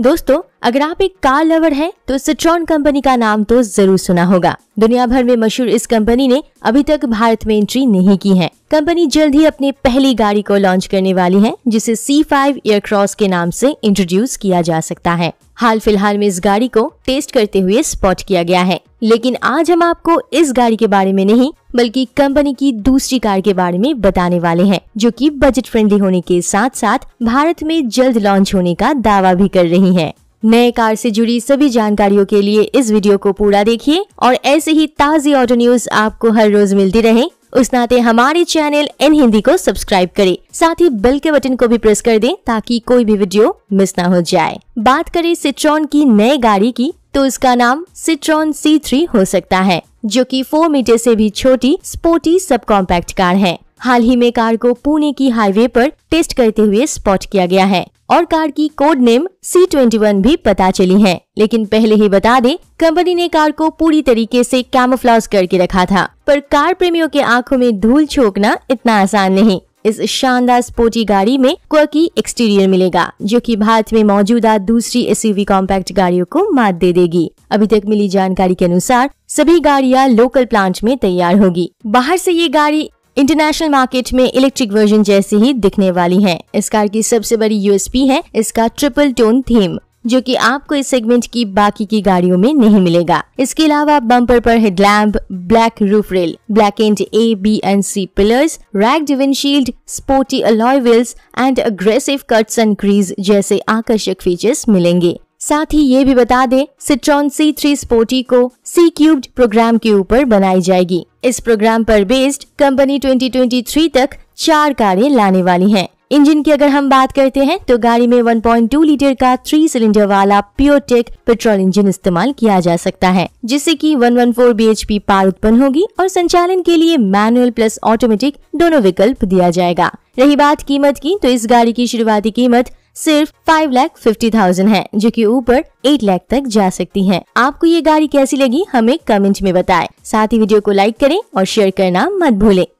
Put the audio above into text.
दोस्तों अगर आप एक कार लवर हैं तो सिट्रॉन कंपनी का नाम तो जरूर सुना होगा दुनिया भर में मशहूर इस कंपनी ने अभी तक भारत में एंट्री नहीं की है कंपनी जल्द ही अपनी पहली गाड़ी को लॉन्च करने वाली है जिसे सी फाइव एयरक्रॉस के नाम से इंट्रोड्यूस किया जा सकता है हाल फिलहाल में इस गाड़ी को टेस्ट करते हुए स्पॉट किया गया है लेकिन आज हम आपको इस गाड़ी के बारे में नहीं बल्कि कंपनी की दूसरी कार के बारे में बताने वाले हैं जो कि बजट फ्रेंडली होने के साथ साथ भारत में जल्द लॉन्च होने का दावा भी कर रही है नए कार से जुड़ी सभी जानकारियों के लिए इस वीडियो को पूरा देखिए और ऐसे ही ताज़ी ऑटो न्यूज आपको हर रोज मिलती रहे उस नाते हमारे चैनल इन हिंदी को सब्सक्राइब करें साथ ही बेल के बटन को भी प्रेस कर दें ताकि कोई भी वीडियो मिस ना हो जाए बात करें सिट्रॉन की नए गाड़ी की तो इसका नाम सिट्रॉन C3 हो सकता है जो कि 4 मीटर से भी छोटी स्पोर्टी सब कॉम्पैक्ट कार है हाल ही में कार को पुणे की हाईवे पर टेस्ट करते हुए स्पॉट किया गया है और कार की code name C twenty one भी पता चली है लेकिन पहले ही बता दें कंपनी ने कार को पूरी तरीके से कैमोफ्लाज करके रखा था पर कार प्रेमियों के आंखों में धूल छोकना इतना आसान नहीं इस शानदार स्पोर्टी गाड़ी में क्वकी एक्सटीरियर मिलेगा जो कि भारत में मौजूदा दूसरी वी कॉम्पैक्ट गाड़ियों को मात दे देगी अभी तक मिली जानकारी के अनुसार सभी गाड़ियाँ लोकल प्लांट में तैयार होगी बाहर से ये गाड़ी इंटरनेशनल मार्केट में इलेक्ट्रिक वर्जन जैसी ही दिखने वाली है इस कार की सबसे बड़ी यूएसपी है इसका ट्रिपल टोन थीम जो कि आपको इस सेगमेंट की बाकी की गाड़ियों में नहीं मिलेगा इसके अलावा बम्पर पर headlamp black roof rail black and A B and C pillars raked windshield sporty alloy wheels and aggressive cuts and crease जैसे आकर्षक फीचर्स मिलेंगे साथ ही ये भी बता दें सिट्रॉन सी थ्री स्पोर्टी को सी क्यूब्ड प्रोग्राम के ऊपर बनाई जाएगी इस प्रोग्राम पर बेस्ड कंपनी 2023 तक चार कारें लाने वाली हैं। इंजन की अगर हम बात करते हैं तो गाड़ी में 1.2 लीटर का थ्री सिलेंडर वाला प्योरटेक पेट्रोल इंजन इस्तेमाल किया जा सकता है जिससे कि 114 वन पार उत्पन्न होगी और संचालन के लिए मैनुअल प्लस ऑटोमेटिक दोनों विकल्प दिया जाएगा रही बात कीमत की तो इस गाड़ी की शुरुआती कीमत सिर्फ फाइव लैख फिफ्टी थाउजेंड है जो कि ऊपर एट लैख तक जा सकती है आपको ये गाड़ी कैसी लगी हमें कमेंट में बताएं साथ ही वीडियो को लाइक करें और शेयर करना मत भूलें